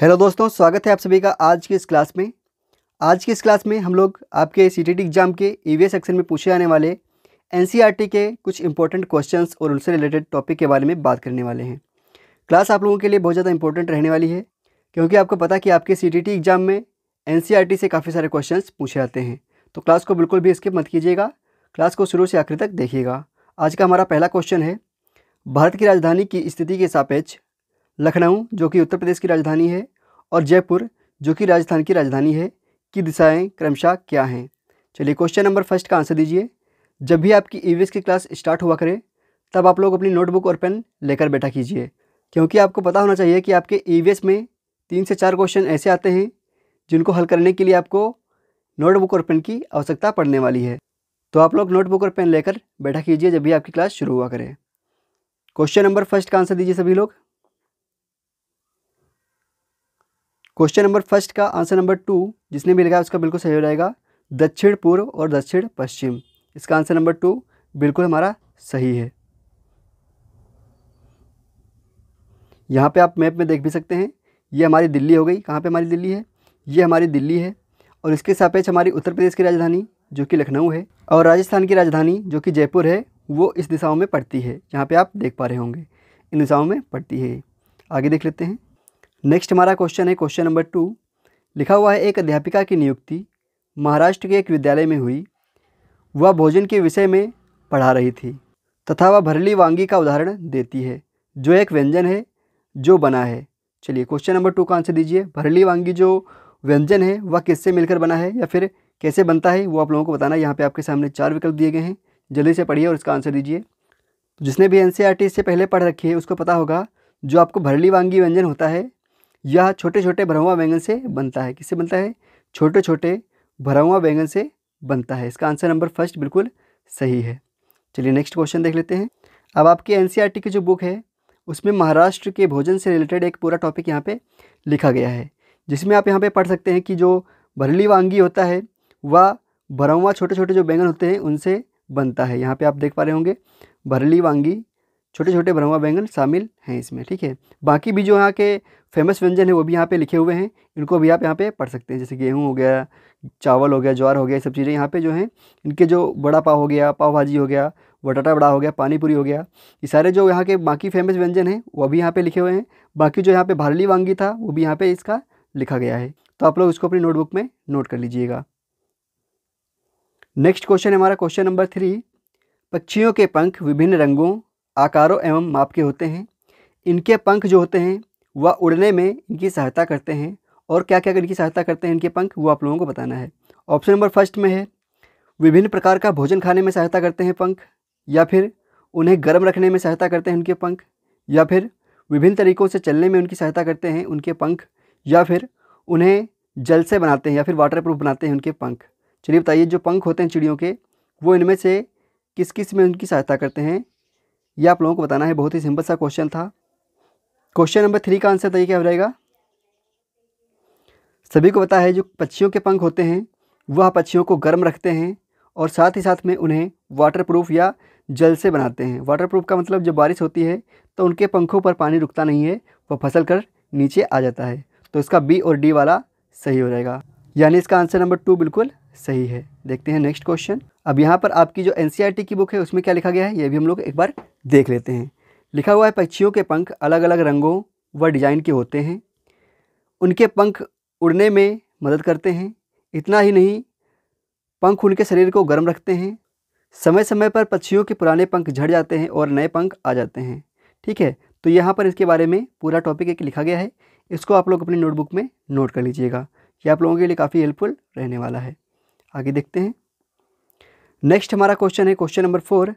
hello दोस्तों स्वागत है आप सभी का आज की इस क्लास में आज की इस क्लास में हम लोग आपके सी एग्ज़ाम के ई e सेक्शन में पूछे जाने वाले एन e के कुछ इंपॉर्टेंट क्वेश्चंस और उनसे रिलेटेड टॉपिक के बारे में बात करने वाले हैं क्लास आप लोगों के लिए बहुत ज़्यादा इंपॉर्टेंट रहने वाली है क्योंकि आपको पता कि आपके सी एग्ज़ाम में एन e से काफ़ी सारे क्वेश्चन पूछे जाते हैं तो क्लास को बिल्कुल भी स्किप मत कीजिएगा क्लास को शुरू से आखिर तक देखिएगा आज का हमारा पहला क्वेश्चन है भारत की राजधानी की स्थिति के सापेक्ष लखनऊ जो कि उत्तर प्रदेश की राजधानी है और जयपुर जो कि राजस्थान की राजधानी है की दिशाएं क्रमशः क्या हैं चलिए क्वेश्चन नंबर फर्स्ट का आंसर दीजिए जब भी आपकी ई e की क्लास स्टार्ट हुआ करे तब आप लोग अपनी नोटबुक और पेन लेकर बैठा कीजिए क्योंकि आपको पता होना चाहिए कि आपके ई e में तीन से चार क्वेश्चन ऐसे आते हैं जिनको हल करने के लिए आपको नोटबुक और पेन की आवश्यकता पड़ने वाली है तो आप लोग नोटबुक और पेन लेकर बैठा कीजिए जब भी आपकी क्लास शुरू हुआ करे क्वेश्चन नंबर फर्स्ट का आंसर दीजिए सभी लोग क्वेश्चन नंबर फर्स्ट का आंसर नंबर टू जिसने भी लगाया उसका बिल्कुल सही हो जाएगा दक्षिण पूर्व और दक्षिण पश्चिम इसका आंसर नंबर टू बिल्कुल हमारा सही है यहाँ पे आप मैप में देख भी सकते हैं ये हमारी दिल्ली हो गई कहाँ पे हमारी दिल्ली है ये हमारी दिल्ली है और इसके सापेक्ष हमारी उत्तर प्रदेश की राजधानी जो कि लखनऊ है और राजस्थान की राजधानी जो कि जयपुर है वो इस दिशाओं में पड़ती है यहाँ पे आप देख पा रहे होंगे इन दिशाओं में पड़ती है आगे देख लेते हैं नेक्स्ट हमारा क्वेश्चन है क्वेश्चन नंबर टू लिखा हुआ है एक अध्यापिका की नियुक्ति महाराष्ट्र के एक विद्यालय में हुई वह भोजन के विषय में पढ़ा रही थी तथा वह भरली वांगी का उदाहरण देती है जो एक व्यंजन है जो बना है चलिए क्वेश्चन नंबर टू का आंसर दीजिए भरली वांगी जो व्यंजन है वह किससे मिलकर बना है या फिर कैसे बनता है वो आप लोगों को बताना यहाँ पे आपके सामने चार विकल्प दिए गए हैं जल्दी से पढ़िए और इसका आंसर दीजिए जिसने भी एन e से पहले पढ़ रखी है उसको पता होगा जो आपको भरली वांगी व्यंजन होता है यह छोटे छोटे भरवा बैंगन से बनता है किससे बनता है छोटे छोटे भरवा बैंगन से बनता है इसका आंसर नंबर फर्स्ट बिल्कुल सही है चलिए नेक्स्ट क्वेश्चन देख लेते हैं अब आपकी एन e की जो बुक है उसमें महाराष्ट्र के भोजन से रिलेटेड एक पूरा टॉपिक यहाँ पर लिखा गया है जिसमें आप यहाँ पर पढ़ सकते हैं कि जो भरली वांगी होता है वह भरवा छोटे छोटे जो बैंगन होते हैं उनसे बनता है यहाँ पे आप देख पा रहे होंगे भरली वांगी छोटे छोटे भरवा बैंगन शामिल हैं इसमें ठीक है बाकी भी जो यहाँ के फेमस व्यंजन है वो भी यहाँ पे लिखे हुए हैं इनको भी आप यहाँ पे पढ़ सकते हैं जैसे गेहूँ हो गया चावल हो गया ज्वार हो गया सब चीज़ें यहाँ पे जो हैं इनके जो बड़ा पाव हो गया पाव भाजी हो गया बटाटा बड़ा हो गया पानीपुरी हो गया ये सारे जो यहाँ के बाकी फेमस व्यंजन हैं वो भी यहाँ पर लिखे हुए हैं बाकी जो यहाँ पर भारली वांगी था वो भी यहाँ पर इसका लिखा गया है तो आप लोग इसको अपनी नोटबुक में नोट कर लीजिएगा नेक्स्ट क्वेश्चन हमारा क्वेश्चन नंबर थ्री पक्षियों के पंख विभिन्न रंगों आकारों एवं माप के होते हैं इनके पंख जो होते हैं वह उड़ने में इनकी सहायता करते हैं और क्या क्या इनकी सहायता करते हैं इनके पंख वो आप लोगों को बताना है ऑप्शन नंबर फर्स्ट में है विभिन्न प्रकार का भोजन खाने में सहायता करते हैं पंख या फिर उन्हें गर्म रखने में सहायता करते हैं उनके पंख या फिर विभिन्न तरीक़ों से चलने में उनकी सहायता करते हैं उनके पंख या फिर उन्हें जल से बनाते हैं या फिर वाटर प्रूफ बनाते हैं उनके पंख चलिए बताइए जो पंख होते हैं चिड़ियों के वो इनमें से किस किस में उनकी सहायता करते हैं ये आप लोगों को बताना है बहुत ही सिंपल सा क्वेश्चन था क्वेश्चन नंबर थ्री का आंसर बताइए क्या हो जाएगा सभी को पता है जो पक्षियों के पंख होते हैं वह पक्षियों को गर्म रखते हैं और साथ ही साथ में उन्हें वाटरप्रूफ या जल से बनाते हैं वाटरप्रूफ का मतलब जब बारिश होती है तो उनके पंखों पर पानी रुकता नहीं है वह फसल कर नीचे आ जाता है तो इसका बी और डी वाला सही हो जाएगा यानी इसका आंसर नंबर टू बिल्कुल सही है देखते हैं नेक्स्ट क्वेश्चन अब यहाँ पर आपकी जो एन e की बुक है उसमें क्या लिखा गया है ये भी हम लोग एक बार देख लेते हैं लिखा हुआ है पक्षियों के पंख अलग अलग रंगों व डिज़ाइन के होते हैं उनके पंख उड़ने में मदद करते हैं इतना ही नहीं पंख उनके शरीर को गर्म रखते हैं समय समय पर पक्षियों के पुराने पंख झड़ जाते हैं और नए पंख आ जाते हैं ठीक है तो यहाँ पर इसके बारे में पूरा टॉपिक एक लिखा गया है इसको आप लोग अपनी नोटबुक में नोट कर लीजिएगा ये आप लोगों के लिए काफ़ी हेल्पफुल रहने वाला है आगे देखते हैं नेक्स्ट हमारा क्वेश्चन है क्वेश्चन नंबर फोर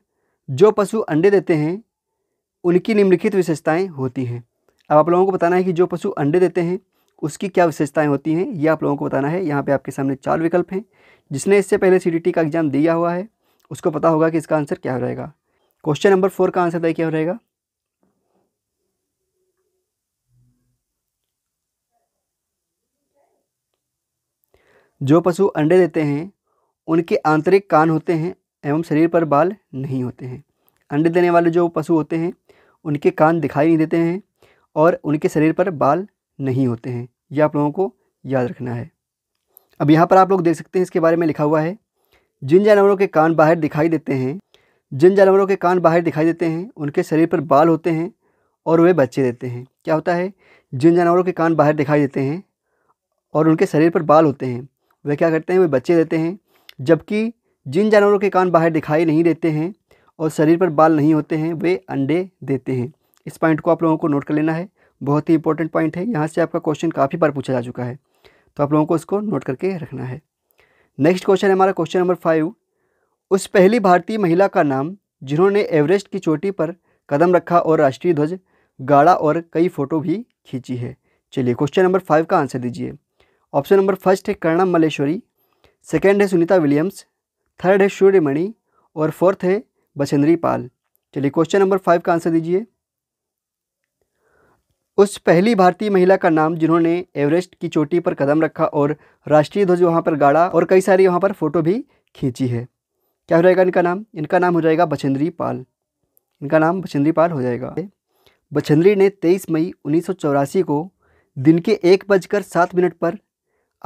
जो पशु अंडे देते हैं उनकी निम्नलिखित विशेषताएं होती हैं अब आप लोगों को बताना है कि जो पशु अंडे देते हैं उसकी क्या विशेषताएं होती हैं ये आप लोगों को बताना है यहाँ पे आपके सामने चार विकल्प हैं जिसने इससे पहले सी का एग्ज़ाम दिया हुआ है उसको पता होगा कि इसका आंसर क्या हो रहेगा क्वेश्चन नंबर फोर का आंसर तय क्या हो रहेगा जो पशु अंडे देते हैं उनके आंतरिक कान होते हैं एवं शरीर पर बाल नहीं होते हैं अंडे देने वाले जो पशु होते हैं उनके कान दिखाई नहीं देते हैं और उनके शरीर पर बाल नहीं होते हैं यह आप लोगों को याद रखना है अब यहाँ पर आप लोग देख सकते हैं इसके बारे में लिखा हुआ है जिन जानवरों के कान बाहर दिखाई देते हैं जिन जानवरों के कान बाहर दिखाई देते हैं उनके शरीर पर बाल होते हैं और वे बच्चे देते हैं क्या होता है जिन जानवरों के कान बाहर दिखाई देते हैं और उनके शरीर पर बाल होते हैं वह क्या करते हैं वे बच्चे देते हैं जबकि जिन जानवरों के कान बाहर दिखाई नहीं देते हैं और शरीर पर बाल नहीं होते हैं वे अंडे देते हैं इस पॉइंट को आप लोगों को नोट कर लेना है बहुत ही इंपॉर्टेंट पॉइंट है यहाँ से आपका क्वेश्चन काफ़ी बार पूछा जा चुका है तो आप लोगों को इसको नोट करके रखना है नेक्स्ट क्वेश्चन है हमारा क्वेश्चन नंबर फाइव उस पहली भारतीय महिला का नाम जिन्होंने एवरेस्ट की चोटी पर कदम रखा और राष्ट्रीय ध्वज गाड़ा और कई फ़ोटो भी खींची है चलिए क्वेश्चन नंबर फाइव का आंसर दीजिए ऑप्शन नंबर फर्स्ट है कर्णम मलेश्वरी सेकेंड है सुनीता विलियम्स थर्ड है सूर्यमणि और फोर्थ है बछेंद्री पाल चलिए क्वेश्चन नंबर फाइव का आंसर दीजिए उस पहली भारतीय महिला का नाम जिन्होंने एवरेस्ट की चोटी पर कदम रखा और राष्ट्रीय ध्वज वहाँ पर गाड़ा और कई सारी वहाँ पर फ़ोटो भी खींची है क्या हो जाएगा इनका नाम इनका नाम हो जाएगा बछेंद्री पाल इनका नाम बछेंद्री पाल हो जाएगा बछेंद्री ने 23 मई उन्नीस को दिन के एक बजकर सात मिनट पर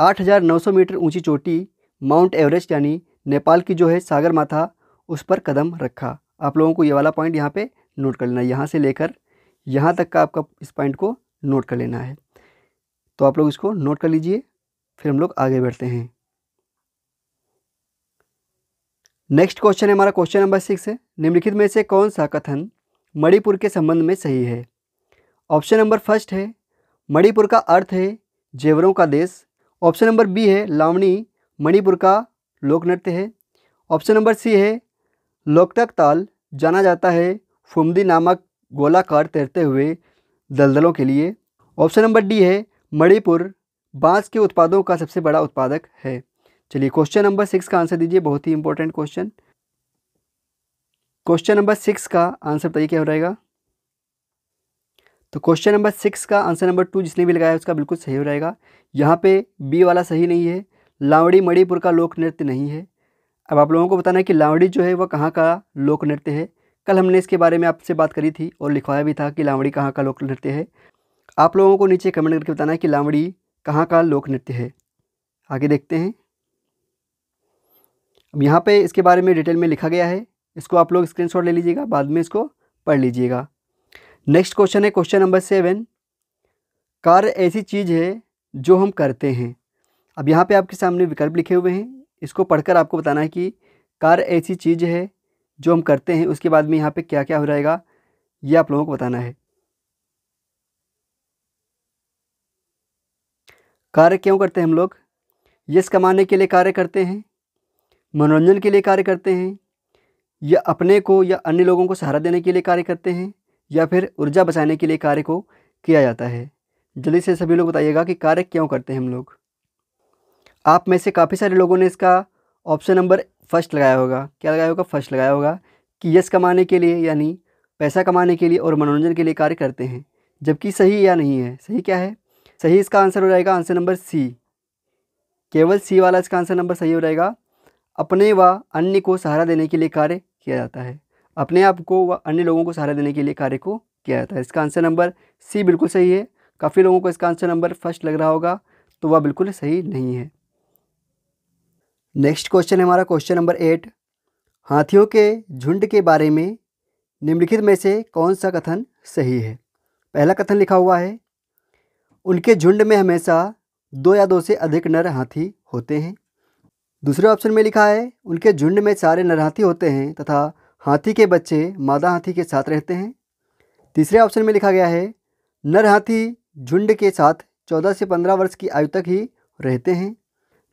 8,900 मीटर ऊंची चोटी माउंट एवरेस्ट यानी नेपाल की जो है सागर माथा उस पर कदम रखा आप लोगों को ये वाला पॉइंट यहाँ पे नोट कर लेना है यहाँ से लेकर यहाँ तक का आपका इस पॉइंट को नोट कर लेना है तो आप लोग इसको नोट कर लीजिए फिर हम लोग आगे बढ़ते हैं नेक्स्ट क्वेश्चन है हमारा क्वेश्चन नंबर सिक्स निम्नलिखित में से कौन सा कथन मणिपुर के संबंध में सही है ऑप्शन नंबर फर्स्ट है मणिपुर का अर्थ है जेवरों का देश ऑप्शन नंबर बी है लावणी मणिपुर का लोक नृत्य है ऑप्शन नंबर सी है लोकटक ताल जाना जाता है फुमदी नामक गोलाकार तैरते हुए दलदलों के लिए ऑप्शन नंबर डी है मणिपुर बांस के उत्पादों का सबसे बड़ा उत्पादक है चलिए क्वेश्चन नंबर सिक्स का आंसर दीजिए बहुत ही important question question number six का आंसर बताइए क्या हो रहेगा तो क्वेश्चन नंबर सिक्स का आंसर नंबर टू जिसने भी लगाया उसका बिल्कुल सही हो रहेगा यहाँ पे बी वाला सही नहीं है लावड़ी मणिपुर का लोक नृत्य नहीं है अब आप लोगों को बताना है कि लावड़ी जो है वह कहाँ का लोक नृत्य है कल हमने इसके बारे में आपसे बात करी थी और लिखवाया भी था कि लावड़ी कहाँ का लोक नृत्य है आप लोगों को नीचे कमेंट करके बताना है कि लावड़ी कहाँ का लोक नृत्य है आगे देखते हैं अब यहाँ पे इसके बारे में डिटेल में लिखा गया है इसको आप लोग स्क्रीनशॉट ले लीजिएगा बाद में इसको पढ़ लीजिएगा नेक्स्ट क्वेश्चन है क्वेश्चन नंबर सेवन कार्य ऐसी चीज़ है जो हम करते हैं अब यहाँ पे आपके सामने विकल्प लिखे हुए हैं इसको पढ़कर आपको बताना है कि कार्य ऐसी चीज़ है जो हम करते हैं उसके बाद में यहाँ पे क्या क्या हो जाएगा ये आप लोगों को बताना है कार्य क्यों करते हैं हम लोग यश कमाने के लिए कार्य करते हैं मनोरंजन के लिए कार्य करते हैं या अपने को या अन्य लोगों को सहारा देने के लिए कार्य करते हैं या फिर ऊर्जा बचाने के लिए कार्य को किया जाता है जल्दी से सभी लोग बताइएगा कि कार्य क्यों करते हैं हम लोग आप में से काफ़ी सारे लोगों ने इसका ऑप्शन नंबर फर्स्ट लगाया होगा क्या लगाया होगा फर्स्ट लगाया होगा कि यश कमाने के लिए यानी पैसा कमाने के लिए और मनोरंजन के लिए कार्य करते हैं जबकि सही या नहीं है सही क्या है सही इसका आंसर हो जाएगा आंसर नंबर सी केवल सी वाला इसका आंसर नंबर सही हो जाएगा अपने व अन्य को सहारा देने के लिए कार्य किया जाता है अपने आप को व अन्य लोगों को सहारा देने के लिए कार्य को किया जाता है इसका आंसर नंबर सी बिल्कुल सही है काफ़ी लोगों को इसका आंसर नंबर फर्स्ट लग रहा होगा तो वह बिल्कुल सही नहीं है नेक्स्ट क्वेश्चन है हमारा क्वेश्चन नंबर एट हाथियों के झुंड के बारे में निम्नलिखित में से कौन सा कथन सही है पहला कथन लिखा हुआ है उनके झुंड में हमेशा दो या दो से अधिक नर हाथी होते हैं दूसरे ऑप्शन में लिखा है उनके झुंड में सारे नर हाथी होते हैं तथा हाथी के बच्चे मादा हाथी के साथ रहते हैं तीसरे ऑप्शन में लिखा गया है नर हाथी झुंड के साथ चौदह से पंद्रह वर्ष की आयु तक ही रहते हैं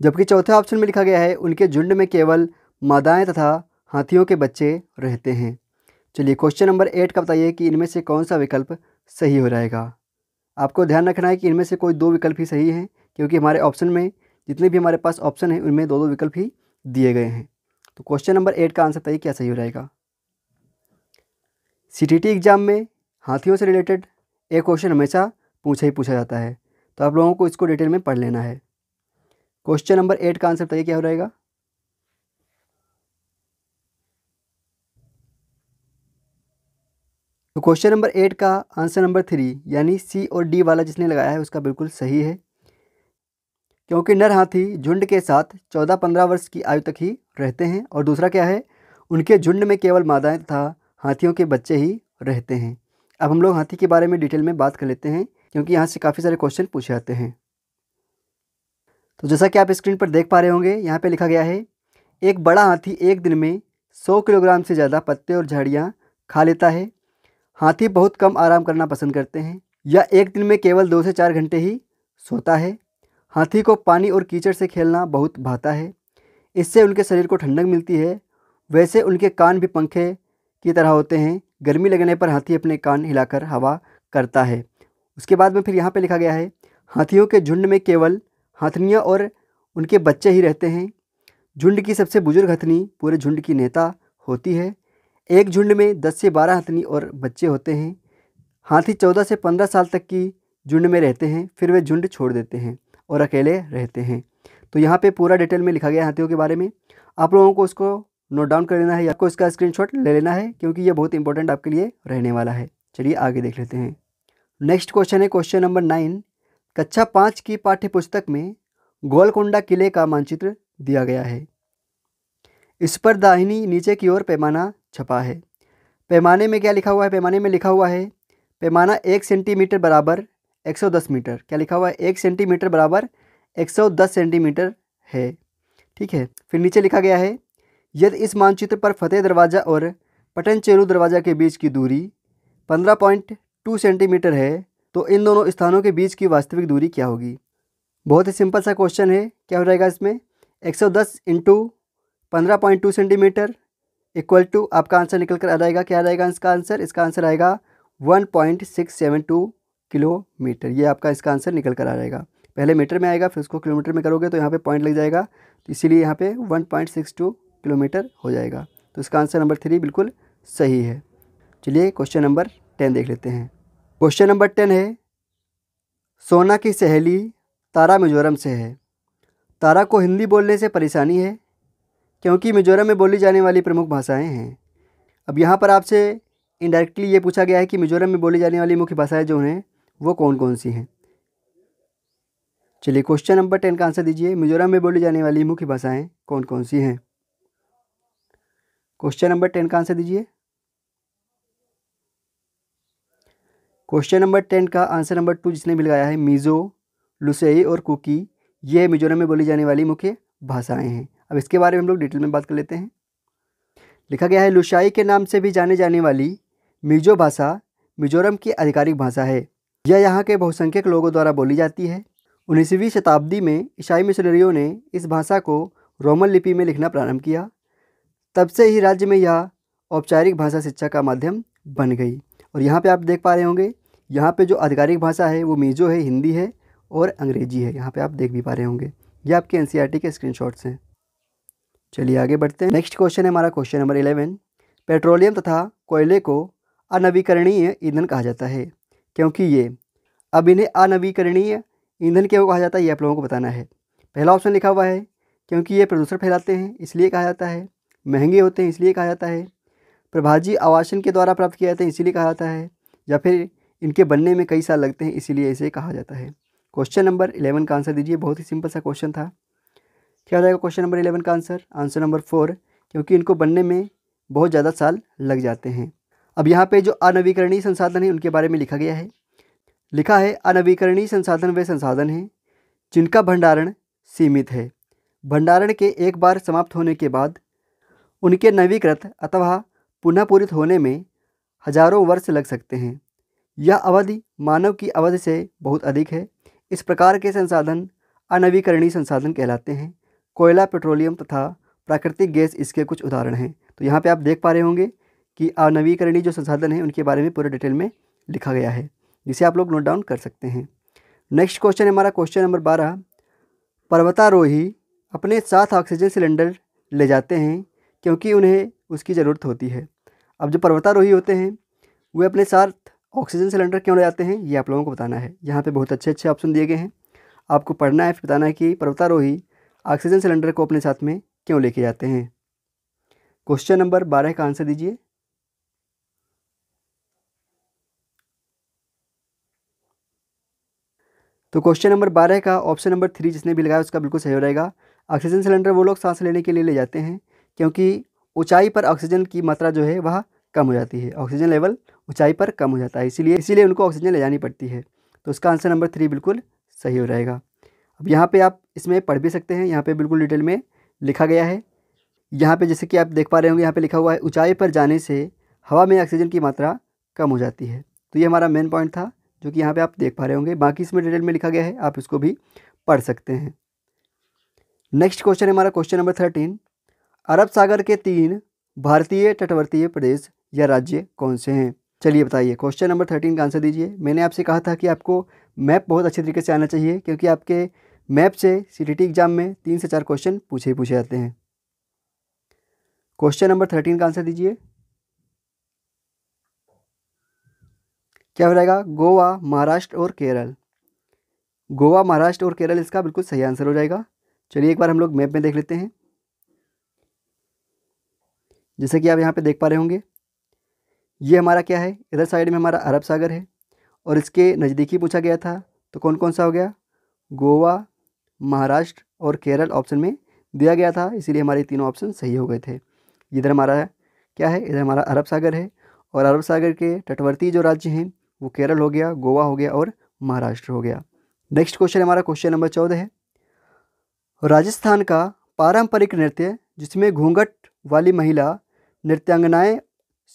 जबकि चौथे ऑप्शन में लिखा गया है उनके झुंड में केवल मादाएँ तथा हाथियों के बच्चे रहते हैं चलिए क्वेश्चन नंबर एट का बताइए कि इनमें से कौन सा विकल्प सही हो जाएगा आपको ध्यान रखना है कि इनमें से कोई दो विकल्प ही सही हैं क्योंकि हमारे ऑप्शन में जितने भी हमारे पास ऑप्शन हैं उनमें दो दो विकल्प ही दिए गए हैं तो क्वेश्चन नंबर एट का आंसर बताइए क्या सही हो जाएगा सी एग्ज़ाम में हाथियों से रिलेटेड एक क्वेश्चन हमेशा पूछा ही पूछा जाता है तो आप लोगों को इसको डिटेल में पढ़ लेना है क्वेश्चन नंबर एट का आंसर बताइए क्या हो रहेगा तो क्वेश्चन नंबर एट का आंसर नंबर थ्री यानी सी और डी वाला जिसने लगाया है उसका बिल्कुल सही है क्योंकि नर हाथी झुंड के साथ चौदह पंद्रह वर्ष की आयु तक ही रहते हैं और दूसरा क्या है उनके झुंड में केवल मादाएँ तथा हाथियों के बच्चे ही रहते हैं अब हम लोग हाथी के बारे में डिटेल में बात कर लेते हैं क्योंकि यहाँ से काफ़ी सारे क्वेश्चन पूछे जाते हैं तो जैसा कि आप स्क्रीन पर देख पा रहे होंगे यहाँ पे लिखा गया है एक बड़ा हाथी एक दिन में 100 किलोग्राम से ज़्यादा पत्ते और झाड़ियाँ खा लेता है हाथी बहुत कम आराम करना पसंद करते हैं या एक दिन में केवल दो से चार घंटे ही सोता है हाथी को पानी और कीचड़ से खेलना बहुत भाता है इससे उनके शरीर को ठंडक मिलती है वैसे उनके कान भी पंखे की तरह होते हैं गर्मी लगने पर हाथी अपने कान हिलाकर हवा करता है उसके बाद में फिर यहाँ पे लिखा गया है हाथियों के झुंड में केवल हाथनियाँ और उनके बच्चे ही रहते हैं झुंड की सबसे बुजुर्ग हथनी पूरे झुंड की नेता होती है एक झुंड में दस से बारह हथनी और बच्चे होते हैं हाथी चौदह से पंद्रह साल तक की झुंड में रहते हैं फिर वे झुंड छोड़ देते हैं और अकेले रहते हैं तो यहाँ पे पूरा डिटेल में लिखा गया हाथियों के बारे में आप लोगों को उसको नोट डाउन कर लेना है या आपको इसका स्क्रीनशॉट ले लेना है क्योंकि ये बहुत इंपॉर्टेंट आपके लिए रहने वाला है चलिए आगे देख लेते हैं नेक्स्ट क्वेश्चन है क्वेश्चन नंबर नाइन कक्षा पाँच की पाठ्य पुस्तक में गोलकोंडा किले का मानचित्र दिया गया है इस पर दाहिनी नीचे की ओर पैमाना छपा है पैमाने में क्या लिखा हुआ है पैमाने में लिखा हुआ है पैमाना एक सेंटीमीटर बराबर 110 मीटर क्या लिखा हुआ है एक सेंटीमीटर बराबर 110 सेंटीमीटर है ठीक है फिर नीचे लिखा गया है यदि इस मानचित्र पर फतेह दरवाज़ा और पटन चेरू दरवाज़ा के बीच की दूरी 15.2 सेंटीमीटर है तो इन दोनों स्थानों के बीच की वास्तविक दूरी क्या होगी बहुत ही सिंपल सा क्वेश्चन है क्या हो जाएगा इसमें 110 सौ दस इंटू पंद्रह सेंटीमीटर इक्वल टू आपका आंसर निकल कर आ जाएगा क्या आ जाएगा इसका आंसर इसका आंसर आएगा 1.672 किलोमीटर ये आपका इसका आंसर निकल कर आ जाएगा पहले मीटर में आएगा फिर उसको किलोमीटर में करोगे तो यहाँ पे पॉइंट लग जाएगा तो इसीलिए यहाँ पे 1.62 किलोमीटर हो जाएगा तो इसका आंसर नंबर थ्री बिल्कुल सही है चलिए क्वेश्चन नंबर टेन देख लेते हैं क्वेश्चन नंबर टेन है सोना की सहेली तारा मिजोरम से है तारा को हिंदी बोलने से परेशानी है क्योंकि मिजोरम में बोली जाने वाली प्रमुख भाषाएं हैं अब यहाँ पर आपसे इनडायरेक्टली ये पूछा गया है कि मिजोरम में बोली जाने वाली मुख्य भाषाएं जो हैं वो कौन कौन सी हैं चलिए क्वेश्चन नंबर टेन का आंसर दीजिए मिजोरम में बोली जाने वाली मुख्य भाषाएं कौन कौन सी हैं क्वेश्चन नंबर टेन का आंसर दीजिए क्वेश्चन नंबर टेन का आंसर नंबर टू जिसने भी लगाया है मिज़ो लुसेई और कुकी ये मिजोरम में बोली जाने वाली मुख्य भाषाएं हैं अब इसके बारे में हम लोग डिटेल में बात कर लेते हैं लिखा गया है लुशाई के नाम से भी जाने जाने वाली मिजो भाषा मिजोरम की आधिकारिक भाषा है यह यहाँ के बहुसंख्यक लोगों द्वारा बोली जाती है उन्नीसवीं शताब्दी में ईसाई मिशनरियों ने इस भाषा को रोमन लिपि में लिखना प्रारंभ किया तब से ही राज्य में यह औपचारिक भाषा शिक्षा का माध्यम बन गई और यहाँ पे आप देख पा रहे होंगे यहाँ पे जो आधिकारिक भाषा है वो मीजो है हिंदी है और अंग्रेजी है यहाँ पे आप देख भी पा रहे होंगे ये आपके एन e के स्क्रीनशॉट्स हैं चलिए आगे बढ़ते हैं नेक्स्ट क्वेश्चन है हमारा क्वेश्चन नंबर इलेवन पेट्रोलियम तथा कोयले को अनवीकरणीय ईंधन कहा जाता है क्योंकि ये अब इन्हें अनवीकरणीय ईंधन क्यों कहा जाता है ये आप लोगों को बताना है पहला ऑप्शन लिखा हुआ है क्योंकि ये प्रदूषण फैलाते हैं इसलिए कहा जाता है महंगे होते हैं इसलिए कहा जाता है प्रभाजी आवासन के द्वारा प्राप्त किया जाता है इसीलिए कहा जाता है या फिर इनके बनने में कई साल लगते हैं इसीलिए इसे कहा जाता है क्वेश्चन नंबर इलेवन का आंसर दीजिए बहुत ही सिंपल सा क्वेश्चन था क्या हो जाएगा क्वेश्चन नंबर इलेवन का आंसर आंसर नंबर फोर क्योंकि इनको बनने में बहुत ज़्यादा साल लग जाते हैं अब यहाँ पे जो अनवीकरणीय संसाधन है उनके बारे में लिखा गया है लिखा है अनवीकरणीय संसाधन वे संसाधन हैं जिनका भंडारण सीमित है भंडारण के एक बार समाप्त होने के बाद उनके नवीकृत अथवा पुनः पूरित होने में हजारों वर्ष लग सकते हैं यह अवधि मानव की अवधि से बहुत अधिक है इस प्रकार के संसाधन अनवीकरणीय संसाधन कहलाते हैं कोयला पेट्रोलियम तथा प्राकृतिक गैस इसके कुछ उदाहरण हैं तो यहाँ पे आप देख पा रहे होंगे कि अनवीकरणीय जो संसाधन हैं उनके बारे में पूरे डिटेल में लिखा गया है जिसे आप लोग नोट डाउन कर सकते हैं नेक्स्ट क्वेश्चन है हमारा क्वेश्चन नंबर बारह पर्वतारोही अपने साथ ऑक्सीजन सिलेंडर ले जाते हैं क्योंकि उन्हें उसकी ज़रूरत होती है अब जो पर्वतारोही होते हैं वे अपने साथ ऑक्सीजन सिलेंडर क्यों ले जाते हैं ये आप लोगों को बताना है यहाँ पे बहुत अच्छे अच्छे ऑप्शन दिए गए हैं आपको पढ़ना है फिर बताना है कि पर्वतारोही ऑक्सीजन सिलेंडर को अपने साथ में क्यों लेके जाते हैं क्वेश्चन नंबर बारह का आंसर दीजिए तो क्वेश्चन नंबर बारह का ऑप्शन नंबर थ्री जिसने भी लगाया उसका बिल्कुल सही हो रहेगा ऑक्सीजन सिलेंडर वो लोग सांस लेने के लिए ले जाते हैं क्योंकि ऊंचाई पर ऑक्सीजन की मात्रा जो है वह कम हो जाती है ऑक्सीजन लेवल ऊंचाई पर कम हो जाता है इसीलिए इसीलिए उनको ऑक्सीजन ले जानी पड़ती है तो उसका आंसर नंबर थ्री बिल्कुल सही हो रहेगा अब यहाँ पर आप इसमें पढ़ भी सकते हैं यहाँ पर बिल्कुल डिटेल में लिखा गया है यहाँ पर जैसे कि आप देख पा रहे होंगे यहाँ पर लिखा हुआ है ऊँचाई पर जाने से हवा में ऑक्सीजन की मात्रा कम हो जाती है तो ये हमारा मेन पॉइंट था जो कि यहाँ पे आप देख पा रहे होंगे बाकी इसमें डिटेल में लिखा गया है आप इसको भी पढ़ सकते हैं नेक्स्ट क्वेश्चन है हमारा क्वेश्चन नंबर थर्टीन अरब सागर के तीन भारतीय तटवर्तीय प्रदेश या राज्य कौन से हैं चलिए बताइए क्वेश्चन नंबर थर्टीन का आंसर दीजिए मैंने आपसे कहा था कि आपको मैप बहुत अच्छे तरीके से आना चाहिए क्योंकि आपके मैप से सी एग्जाम में तीन से चार क्वेश्चन पूछे ही पूछे जाते हैं क्वेश्चन नंबर थर्टीन का आंसर दीजिए क्या हो जाएगा गोवा महाराष्ट्र और केरल गोवा महाराष्ट्र और केरल इसका बिल्कुल सही आंसर हो जाएगा चलिए एक बार हम लोग मैप में देख लेते हैं जैसे कि आप यहाँ पे देख पा रहे होंगे ये हमारा क्या है इधर साइड में हमारा अरब सागर है और इसके नज़दीकी पूछा गया था तो कौन कौन सा हो गया गोवा महाराष्ट्र और केरल ऑप्शन में दिया गया था इसीलिए हमारे तीनों ऑप्शन सही हो गए थे इधर हमारा क्या है इधर हमारा अरब सागर है और अरब सागर के तटवर्ती जो राज्य हैं वो केरल हो गया गोवा हो गया और महाराष्ट्र हो गया नेक्स्ट क्वेश्चन हमारा क्वेश्चन नंबर चौदह है राजस्थान का पारंपरिक नृत्य जिसमें घूंघट वाली महिला नृत्यांगनाएं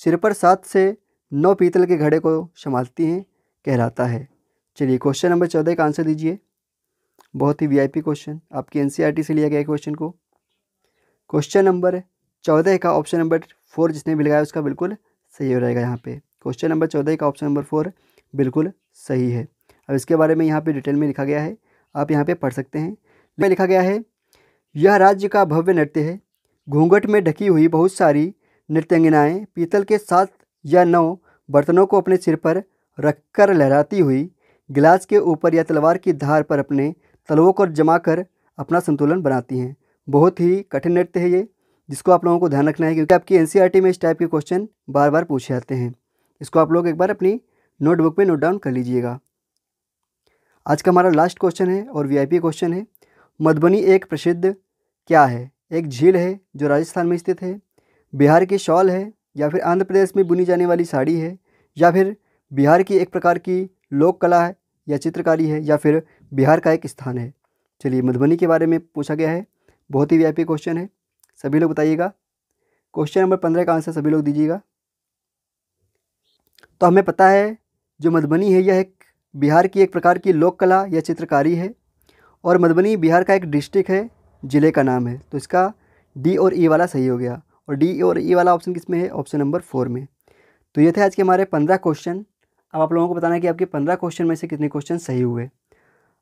सिर पर सात से नौ पीतल के घड़े को संभालती हैं कहलाता है चलिए क्वेश्चन नंबर चौदह का आंसर दीजिए बहुत ही वीआईपी क्वेश्चन आपकी एनसीईआरटी e से लिया गया क्वेश्चन को क्वेश्चन नंबर चौदह का ऑप्शन नंबर फोर जिसने भी लगाया उसका बिल्कुल सही हो रहेगा यहाँ पे क्वेश्चन नंबर चौदह का ऑप्शन नंबर फोर बिल्कुल सही है अब इसके बारे में यहाँ पे डिटेल में लिखा गया है आप यहाँ पे पढ़ सकते हैं लिखा गया है यह राज्य का भव्य नृत्य है घूंघट में ढकी हुई बहुत सारी नृत्यंगनाएँ पीतल के सात या नौ बर्तनों को अपने सिर पर रखकर लहराती हुई गिलास के ऊपर या तलवार की धार पर अपने तलवों को जमा कर अपना संतुलन बनाती हैं बहुत ही कठिन नृत्य है ये जिसको आप लोगों को ध्यान रखना है क्योंकि आपकी एन e में इस टाइप के क्वेश्चन बार बार पूछे जाते हैं इसको आप लोग एक बार अपनी नोटबुक में नोट डाउन कर लीजिएगा आज का हमारा लास्ट क्वेश्चन है और वीआईपी क्वेश्चन है मधुबनी एक प्रसिद्ध क्या है एक झील है जो राजस्थान में स्थित है बिहार की शॉल है या फिर आंध्र प्रदेश में बुनी जाने वाली साड़ी है या फिर बिहार की एक प्रकार की लोक कला है या चित्रकारी है या फिर बिहार का एक स्थान है चलिए मधुबनी के बारे में पूछा गया है बहुत ही वी क्वेश्चन है सभी लोग बताइएगा क्वेश्चन नंबर पंद्रह का आंसर सभी लोग दीजिएगा तो हमें पता है जो मधुबनी है यह एक बिहार की एक प्रकार की लोक कला या चित्रकारी है और मधुबनी बिहार का एक डिस्ट्रिक्ट है ज़िले का नाम है तो इसका डी और ई e वाला सही हो गया और डी और ई वाला ऑप्शन किस में है ऑप्शन नंबर फोर में तो ये थे आज के हमारे पंद्रह क्वेश्चन अब आप लोगों को बताना है कि आपके पंद्रह क्वेश्चन में से कितने क्वेश्चन सही हुए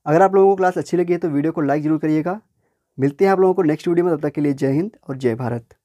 अगर आप लोगों को क्लास अच्छी लगी है तो वीडियो को लाइक ज़रूर करिएगा मिलते हैं आप लोगों को नेक्स्ट वीडियो में तब तक के लिए जय हिंद और जय भारत